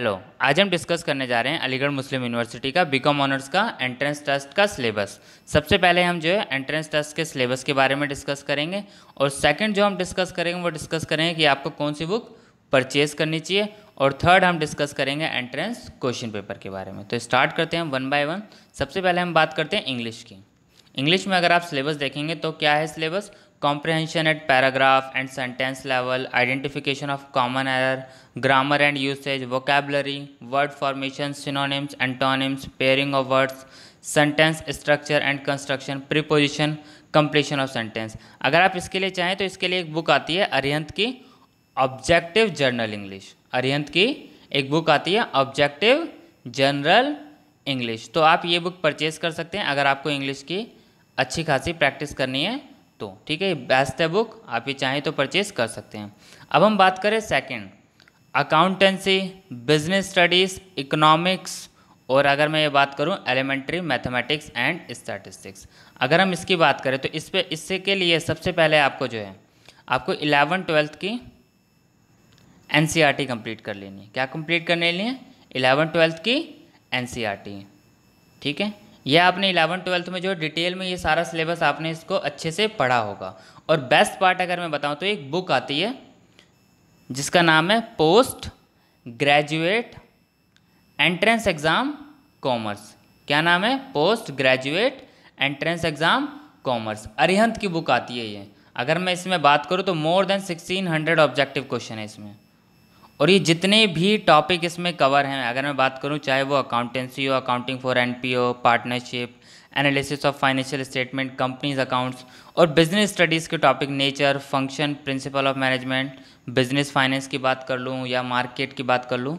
Hello आज हम discuss करने जा रहे हैं अलीगढ़ मुस्लिम यूनिवर्सिटी का बीकॉम ऑनर्स का एंट्रेंस टेस्ट का सिलेबस सबसे पहले हम जो है एंट्रेंस टेस्ट के सिलेबस के बारे में डिस्कस करेंगे और सेकंड जो हम डिस्कस करेंगे वो डिस्कस करेंगे कि आपको कौन सी बुक परचेज करनी चाहिए और थर्ड हम डिस्कस करेंगे एंट्रेंस क्वेश्चन पेपर के बारे में तो स्टार्ट करते हैं वन बाय वन सबसे पहले हम बात करते हैं इंग्लिश की इंग्लिश में अगर आप सिलेबस देखेंगे तो क्या है syllabus comprehension at paragraph and sentence level, identification of common error, grammar and usage, vocabulary, word formation, synonyms, antonyms, pairing of words, sentence structure and construction, preposition, completion of sentence. अगर आप इसके लिए चाहें तो इसके लिए एक बुक आती है अरिहंत की ऑब्जेक्टिव जर्नल इंग्लिश अरिहंत की एक बुक आती है ऑब्जेक्टिव जनरल इंग्लिश तो आप ये बुक परचेज कर सकते हैं अगर आपको इंग्लिश की अच्छी खासी प्रैक्टिस करनी है तो ठीक है बेस्ट है बुक आप ये चाहें तो परचेज कर सकते हैं अब हम बात करें second accountancy business studies economics और अगर मैं ये बात करूं एलिमेंट्री मैथमेटिक्स एंड स्टैटिस्टिक्स अगर हम इसकी बात करें तो इस पर इससे के लिए सबसे पहले आपको जो है आपको इलेवन ट्वेल्थ की एन कंप्लीट e कर लेनी है क्या कंप्लीट करने लेनी है इलेवन ट्वेल्थ की एन e ठीक है यह आपने इलेवन ट्वेल्थ में जो डिटेल में ये सारा सिलेबस आपने इसको अच्छे से पढ़ा होगा और बेस्ट पार्ट अगर मैं बताऊँ तो एक बुक आती है जिसका नाम है post graduate entrance exam commerce क्या नाम है post graduate entrance exam commerce Arihant की बुक आती है ये अगर मैं इसमें बात करूँ तो more than sixteen hundred objective question है इसमें और ये जितने भी टॉपिक इसमें कवर हैं अगर मैं बात करूँ चाहे वो अकाउंटेंसी हो accounting for a partnership analysis of financial statement companies accounts और बिजनेस स्टडीज़ के topic nature function principle of management business finance की बात कर लूँ या मार्केट की बात कर लूँ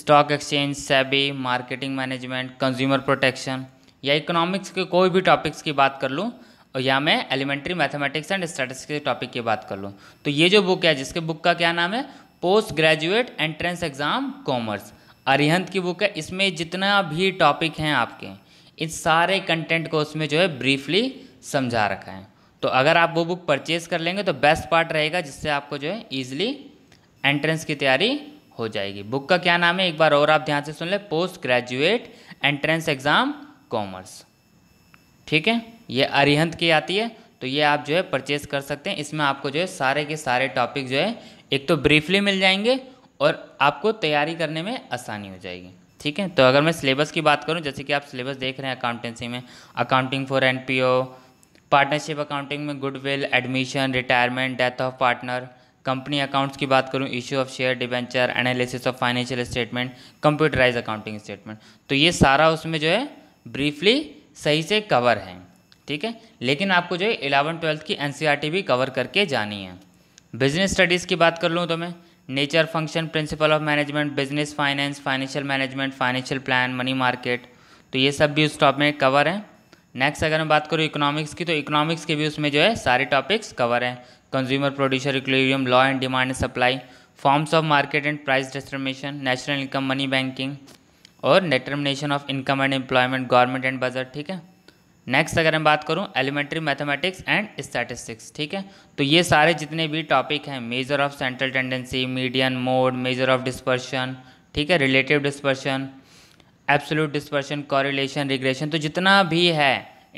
stock exchange SEBI marketing management consumer protection या इकोनॉमिक्स के कोई भी टॉपिक्स की बात कर लूँ और या मैं एलिमेंट्री मैथमेटिक्स एंड स्टैटिस्टिक्स के टॉपिक की बात कर लूँ तो ये जो बुक है जिसके बुक का क्या नाम है post graduate entrance exam commerce Arihant की बुक है इसमें जितना भी टॉपिक हैं आपके इन सारे कंटेंट को उसमें जो है ब्रीफली समझा रखा है तो अगर आप वो बुक परचेज कर लेंगे तो बेस्ट पार्ट रहेगा जिससे आपको जो है ईजिली एंट्रेंस की तैयारी हो जाएगी बुक का क्या नाम है एक बार और आप ध्यान से सुन लें post graduate entrance exam commerce ठीक है ये अरिहंत की आती है तो ये आप जो है परचेस कर सकते हैं इसमें आपको जो है सारे के सारे टॉपिक जो है एक तो ब्रीफली मिल जाएंगे और आपको तैयारी करने में आसानी हो जाएगी ठीक है तो अगर मैं सिलेबस की बात करूँ जैसे कि आप सिलेबस देख रहे हैं अकाउंटेंसी में accounting for an partnership accounting में goodwill admission retirement death of partner company accounts की बात करूं issue of share debenture analysis of financial statement computerise accounting statement तो ये सारा उसमें जो है ब्रीफली सही से कवर है ठीक है लेकिन आपको जो है इलेवन ट्वेल्थ की एन e भी कवर करके जानी है बिजनेस स्टडीज़ की बात कर लूँ तो मैं nature function principle of management business finance financial management financial plan money market तो ये सब भी उस टॉप में कवर हैं नेक्स्ट अगर मैं बात करूँ इकोनॉमिक्स की तो इकोनॉमिक्स के भी उसमें जो है सारे टॉपिक्स कवर हैं consumer producer equilibrium law and demand and supply forms of market and price determination national income money banking और determination of income and employment government and budget ठीक है नेक्स्ट अगर मैं बात करूँ एलिमेंट्री मैथमेटिक्स एंड स्टैटिस्टिक्स ठीक है तो ये सारे जितने भी टॉपिक हैं measure of central tendency median mode measure of dispersion ठीक है relative dispersion absolute dispersion correlation regression तो जितना भी है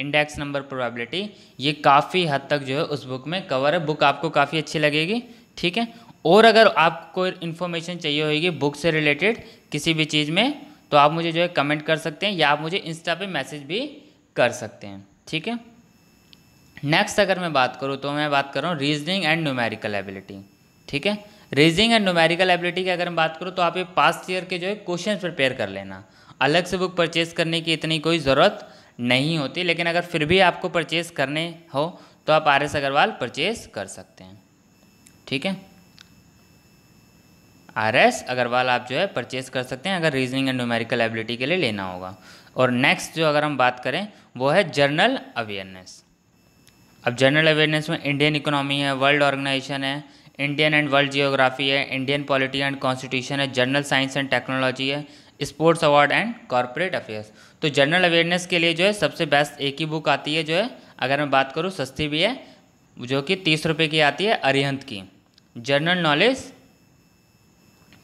इंडेक्स नंबर प्रोबेबिलिटी ये काफ़ी हद तक जो है उस बुक में कवर है बुक आपको काफ़ी अच्छी लगेगी ठीक है और अगर आपको इन्फॉर्मेशन चाहिए होगी बुक से रिलेटेड किसी भी चीज़ में तो आप मुझे जो है कमेंट कर सकते हैं या आप मुझे इंस्टा पे मैसेज भी कर सकते हैं ठीक है नेक्स्ट अगर मैं बात करूँ तो मैं बात कर रहा हूँ रीजनिंग एंड न्यूमेरिकल एबिलिटी ठीक है रीजनिंग एंड न्यूमेरिकल एबिलिटी की अगर मैं बात करूँ तो आप ये पास्ट ईयर के जो है क्वेश्चन प्रिपेयर कर लेना अलग से बुक परचेज करने की इतनी कोई ज़रूरत नहीं होती लेकिन अगर फिर भी आपको परचेज़ करने हो तो आप आर एस अग्रवाल परचेज़ कर सकते हैं ठीक है आर एस अग्रवाल आप जो है परचेज कर सकते हैं अगर रीजनिंग एंड न्यूमेरिकल एबिलिटी के लिए लेना होगा और नेक्स्ट जो अगर हम बात करें वो है जर्नल अवेयरनेस अब जर्नल अवेयरनेस में इंडियन इकोनॉमी है वर्ल्ड ऑर्गेनाइजेशन है इंडियन एंड वर्ल्ड जियोग्राफी है इंडियन पॉलिटी एंड कॉन्स्टिट्यूशन है जर्नल साइंस एंड टेक्नोलॉजी है sports award and corporate affairs तो जर्नल अवेयरनेस के लिए जो है सबसे बेस्ट एक ही बुक आती है जो है अगर मैं बात करूँ सस्ती भी है जो कि तीस रुपये की आती है अरिहंत की जर्नल नॉलेज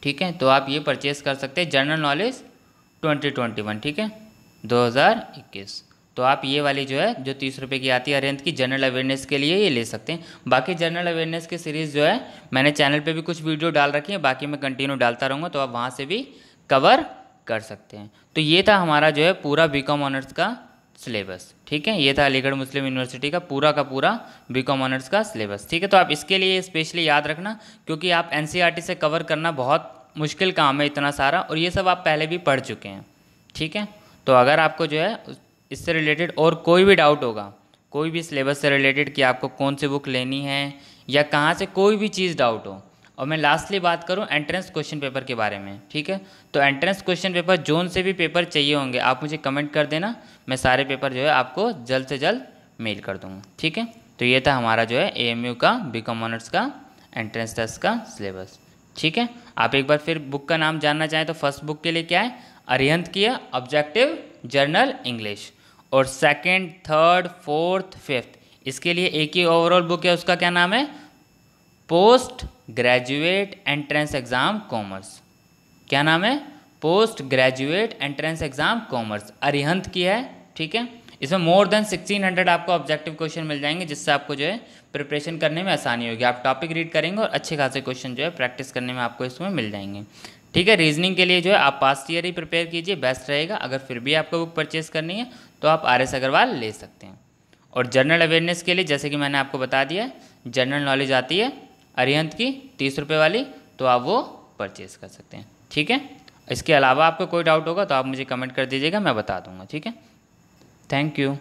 ठीक है तो आप ये परचेस कर सकते हैं general knowledge twenty twenty one ठीक है दो हज़ार इक्कीस तो आप ये वाली जो है जो तीस रुपये की आती है अरेंथ की जनरल अवेयरनेस के लिए ये ले सकते हैं बाकी जनरल अवेयरनेस की सीरीज़ जो है मैंने चैनल पे भी कुछ वीडियो डाल रखी है बाकी मैं कंटिन्यू डालता रहूँगा तो आप वहाँ से भी कवर कर सकते हैं तो ये था हमारा जो है पूरा बी कॉम ऑनर्स का सिलेबस ठीक है ये था अलीगढ़ मुस्लिम यूनिवर्सिटी का पूरा का पूरा बी कॉम ऑनर्स का सिलेबस ठीक है तो आप इसके लिए स्पेशली याद रखना क्योंकि आप एन e से कवर करना बहुत मुश्किल काम है इतना सारा और ये सब आप पहले भी पढ़ चुके हैं ठीक है तो अगर आपको जो है इससे रिलेटेड और कोई भी डाउट होगा कोई भी सिलेबस से रिलेटेड कि आपको कौन सी बुक लेनी है या कहाँ से कोई भी चीज़ डाउट हो और मैं लास्टली बात करूं एंट्रेंस क्वेश्चन पेपर के बारे में ठीक है तो एंट्रेंस क्वेश्चन पेपर जोन से भी पेपर चाहिए होंगे आप मुझे कमेंट कर देना मैं सारे पेपर जो है आपको जल्द से जल्द मेल कर दूँगा ठीक है तो ये था हमारा जो है ए का बी कॉम ऑनर्स का एंट्रेंस टेस्ट का सिलेबस ठीक है आप एक बार फिर बुक का नाम जानना चाहें तो फर्स्ट बुक के लिए क्या है अरिहंत किया ऑब्जेक्टिव जर्नल इंग्लिश और सेकंड, थर्ड फोर्थ फिफ्थ इसके लिए एक ही ओवरऑल बुक है उसका क्या नाम है post graduate entrance exam commerce क्या नाम है post graduate entrance exam commerce Arihant की है ठीक है इसमें मोर देन सिक्सटीन हंड्रेड आपको ऑब्जेक्टिव क्वेश्चन मिल जाएंगे जिससे आपको जो है प्रिपरेशन करने में आसानी होगी आप टॉपिक रीड करेंगे और अच्छे खासे क्वेश्चन जो है प्रैक्टिस करने में आपको इसमें मिल जाएंगे ठीक है रीजनिंग के लिए जो है आप पास्ट ईयर ही प्रिपेयर कीजिए बेस्ट रहेगा अगर फिर भी आपको बुक परचेज करनी है तो आप आर एस अग्रवाल ले सकते हैं और जनरल अवेयरनेस के लिए जैसे कि मैंने आपको बता दिया जनरल नॉलेज आती है अरिहंत की तीस रुपये वाली तो आप वो परचेज कर सकते हैं ठीक है इसके अलावा आपको कोई डाउट होगा तो आप मुझे कमेंट कर दीजिएगा मैं बता दूंगा ठीक है थैंक यू